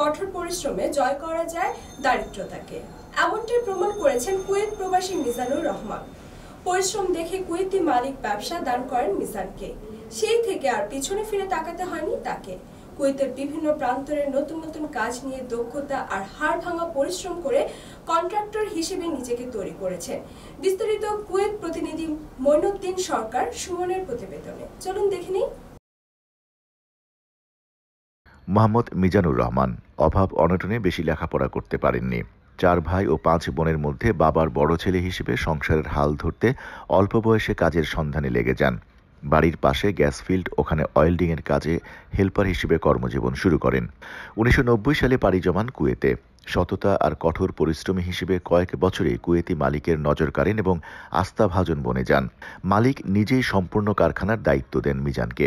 কঠোর পরিশ্রমে জয় করা যায় দারিদ্রতাকে এমনটাই প্রমাণ করেছেন কুয়েত প্রবাসী মিজানুর রহমান পরিশ্রম দেখে কুয়েতি মালিক ব্যবসা দান করেন মিজানকে সেই থেকে আর পিছনে ফিরে তাকাতে হয়নি তাকে কুয়েতের বিভিন্ন প্রান্তরে নতুন নতুন কাজ নিয়ে দক্ষতা আর হাড় ভাঙা পরিশ্রম করে কন্ট্রাক্টর হিসেবে নিজেকে তৈরি করেছেন বিস্তারিত কুয়েত প্রতিনিধি মৈনুদ্দিন সরকার সুমনের প্রতিবেদনে চলুন দেখে নিই মোহাম্মদ মিজানুর রহমান অভাব অনটনে বেশি লেখাপড়া করতে পারেননি চার ভাই ও পাঁচ বোনের মধ্যে বাবার বড় ছেলে হিসেবে সংসারের হাল ধরতে অল্প বয়সে কাজের সন্ধানে লেগে যান বাড়ির পাশে গ্যাস ফিল্ড ওখানে অয়েলডিংয়ের কাজে হেল্পার হিসেবে কর্মজীবন শুরু করেন উনিশশো সালে পাড়ি জমান কুয়েতে সততা আর কঠোর পরিশ্রমী হিসেবে কয়েক বছরে কুয়েতি মালিকের নজর কাড়েন এবং আস্থাভাজন বনে যান মালিক নিজেই সম্পূর্ণ কারখানার দায়িত্ব দেন মিজানকে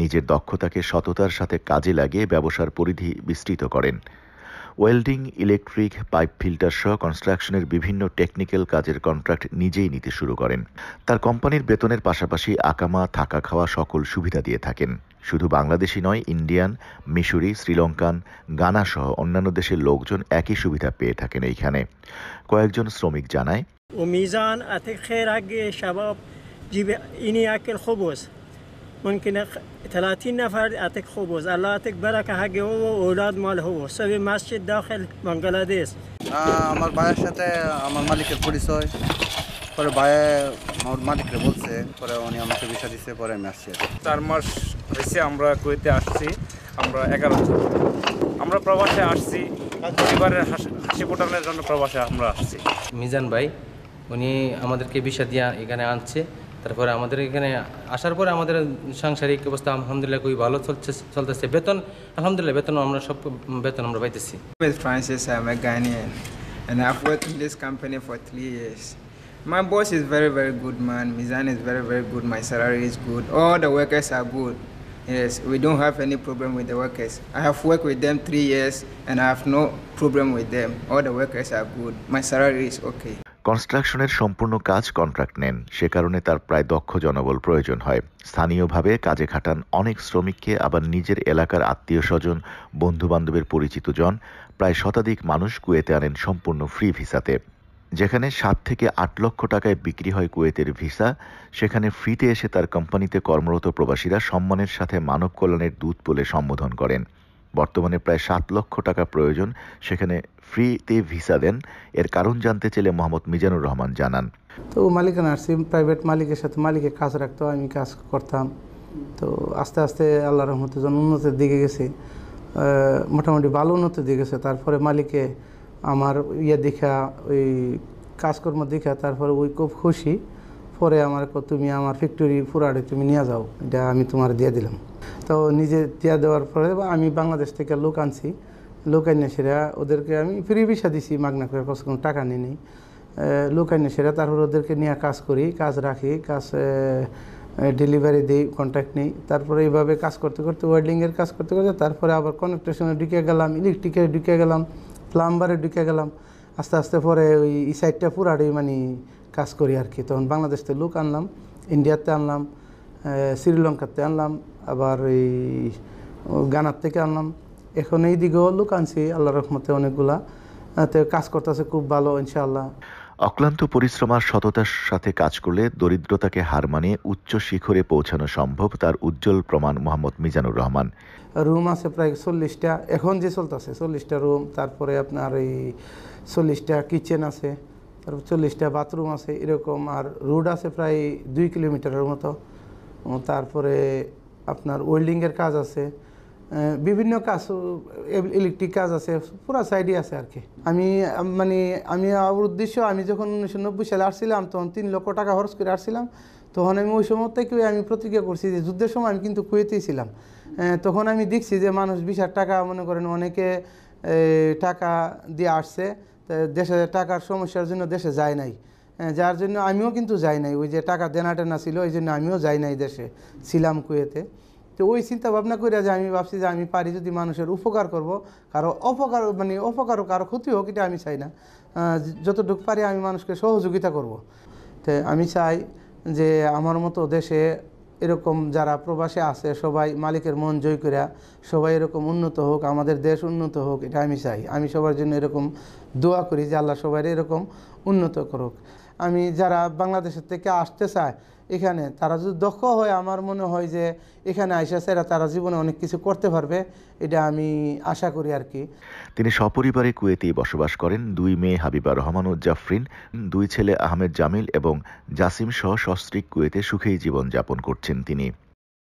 নিজের দক্ষতাকে সততার সাথে কাজে লাগিয়ে ব্যবসার পরিধি বিস্তৃত করেন ওয়েল্ডিং ইলেকট্রিক পাইপ ফিল্টার সহ কনস্ট্রাকশনের বিভিন্ন টেকনিক্যাল কাজের কন্ট্রাক্ট নিজেই নিতে শুরু করেন তার কোম্পানির বেতনের পাশাপাশি আকামা থাকা খাওয়া সকল সুবিধা দিয়ে থাকেন শুধু বাংলাদেশি নয় ইন্ডিয়ান মিশরি শ্রীলঙ্কান গানা সহ অন্যান্য দেশের লোকজন একই সুবিধা পেয়ে থাকেন এইখানে কয়েকজন শ্রমিক জানায় ممكن 30 نفر يعطيك خبز الله يعطيك بركة حقه هو وأولاد مال هو سوي مسجد داخل بنغلاديش আমার ভাইয়ের সাথে আমার মালিকের পরিচয় পরে ভাইয়ে আমার মালিকের বলছে পরে উনি আমাকে বিষয় দিচ্ছে পরে আমি চার মাস হয়েছে আমরা কুয়েতে আসছি আমরা এগারো আমরা প্রবাসে আসছি পরিবারের হাসি ফোটানোর জন্য প্রবাসে আমরা আসছি মিজান ভাই উনি আমাদেরকে বিষা দিয়া এখানে আনছে তারপরে আমাদের এখানে আসার পরে আমাদের সাংসারিক অবস্থা আলহামদুলিল্লাহ খুবই ভালো চলছে চলতেছে বেতন আলহামদুলিল্লাহ বেতন আমরা সব বেতন আমরা পাইতেছি Francis, I'm a Ghanaian and I've worked in this company for three years. My boss is very, very good man. Mizan is very, very good. My salary is good. All the workers are good. Yes, we don't have any problem with the workers. I have worked with them three years and I have no problem with them. All the workers are good. My salary is okay. কনস্ট্রাকশনের সম্পূর্ণ কাজ contract নেন সে কারণে তার প্রায় দক্ষ জনবল প্রয়োজন হয় স্থানীয়ভাবে কাজে খাটান অনেক শ্রমিককে আবার নিজের এলাকার আত্মীয় স্বজন বন্ধুবান্ধবের পরিচিত জন প্রায় শতাধিক মানুষ কুয়েতে আনেন সম্পূর্ণ ফ্রি ভিসাতে যেখানে সাত থেকে আট লক্ষ টাকায় বিক্রি হয় কুয়েতের ভিসা সেখানে ফ্রিতে এসে তার কোম্পানিতে কর্মরত প্রবাসীরা সম্মানের সাথে মানব কল্যাণের দূত বলে সম্বোধন করেন বর্তমানে প্রায় সাত লক্ষ টাকা প্রয়োজন সেখানে ফ্রিতে ভিসা দেন এর কারণ জানতে চাইলে মোহাম্মদ মিজানুর রহমান জানান তো মালিক নার্সিং প্রাইভেট মালিকের সাথে মালিকে কাজ রাখতো আমি কাজ করতাম তো আস্তে আস্তে আল্লাহ রহমতের জন্য উন্নতির দিকে গেছে মোটামুটি ভালো উন্নতির দিকে গেছে তারপরে মালিকে আমার ইয়ে দেখা ওই কাজকর্ম দেখা তারপরে ওই খুব খুশি পরে আমার তুমি আমার ফ্যাক্টরি পুরাড়ে তুমি নিয়ে যাও এটা আমি তোমার দিয়ে দিলাম তো নিজে দিয়া দেওয়ার পরে আমি বাংলাদেশ থেকে লোক আনছি লোক সেরা ওদেরকে আমি ফ্রি ভিসা দিছি মাগনা করে কষ্ট কোনো টাকা নিই নি লোক আইনে সেরা তারপর ওদেরকে নিয়ে কাজ করি কাজ রাখি কাজ ডেলিভারি দিই কন্ট্যাক্ট নিই তারপরে এইভাবে কাজ করতে করতে ওয়েল্ডিংয়ের কাজ করতে করতে তারপরে আবার কনেকট্রেশনে ঢুকে গেলাম ইলেকট্রিকে ঢুকে গেলাম প্লাম্বারে ঢুকে গেলাম আস্তে আস্তে পরে ওই ই সাইডটা পুরাটাই মানে কাজ করি আর কি তখন বাংলাদেশ থেকে লোক আনলাম ইন্ডিয়াতে আনলাম শ্রীলঙ্কাতে আনলাম আবার এই গানার থেকে আনলাম এখন এই দিকেও লোক আনছি আল্লাহ রহমতে অনেকগুলা কাজ করতেছে খুব ভালো ইনশাআল্লাহ অক্লান্ত পরিশ্রম আর সততার সাথে কাজ করলে দরিদ্রতাকে হার মানিয়ে উচ্চ শিখরে পৌঁছানো সম্ভব তার উজ্জ্বল প্রমাণ মোহাম্মদ মিজানুর রহমান রুম আছে প্রায় চল্লিশটা এখন যে চলতেছে চল্লিশটা রুম তারপরে আপনার এই চল্লিশটা কিচেন আছে তারপর চল্লিশটা বাথরুম আছে এরকম আর রোড আছে প্রায় দুই কিলোমিটারের মতো তারপরে আপনার ওয়েল্ডিংয়ের কাজ আছে বিভিন্ন কাজ ইলেকট্রিক কাজ আছে পুরো সাইডই আছে আর কি আমি মানে আমি আমার উদ্দেশ্য আমি যখন উনিশশো নব্বই সালে আসছিলাম তখন তিন লক্ষ টাকা খরচ করে আসছিলাম তখন আমি ওই সময় থেকে আমি প্রতিজ্ঞা করছি যে যুদ্ধের সময় আমি কিন্তু কুয়েতেই ছিলাম তখন আমি দেখছি যে মানুষ বিশ টাকা মনে করেন অনেকে টাকা দিয়ে আসছে দেশে টাকার সমস্যার জন্য দেশে যায় নাই হ্যাঁ, যার জন্য আমিও কিন্তু যাই নাই ওই যে টাকা দেনা টেনা ছিল ওই জন্য আমিও যাই নাই দেশে ছিলাম কুয়েতে তো ওই চিন্তা ভাবনা করে যে আমি ভাবছি যে আমি পারি যদি মানুষের উপকার করব কারো অপকার মানে অপকার কারো ক্ষতি হোক এটা আমি চাই না যতটুকু পারি আমি মানুষকে সহযোগিতা করব। তো আমি চাই যে আমার মতো দেশে এরকম যারা প্রবাসে আছে সবাই মালিকের মন জয় করিয়া সবাই এরকম উন্নত হোক আমাদের দেশ উন্নত হোক এটা আমি চাই আমি সবার জন্য এরকম দোয়া করি যে আল্লাহ সবাই এরকম উন্নত করুক আমি যারা বাংলাদেশের থেকে আসতে চায় এখানে তারা যদি দক্ষ হয় আমার মনে হয় যে এখানে আইসা সেরা তারা জীবনে অনেক কিছু করতে পারবে এটা আমি আশা করি আর কি তিনি সপরিবারে কুয়েতেই বসবাস করেন দুই মেয়ে হাবিবা রহমান উজ্জাফরিন দুই ছেলে আহমেদ জামিল এবং জাসিম সহ সস্ত্রীক কুয়েতে সুখেই জীবনযাপন করছেন তিনি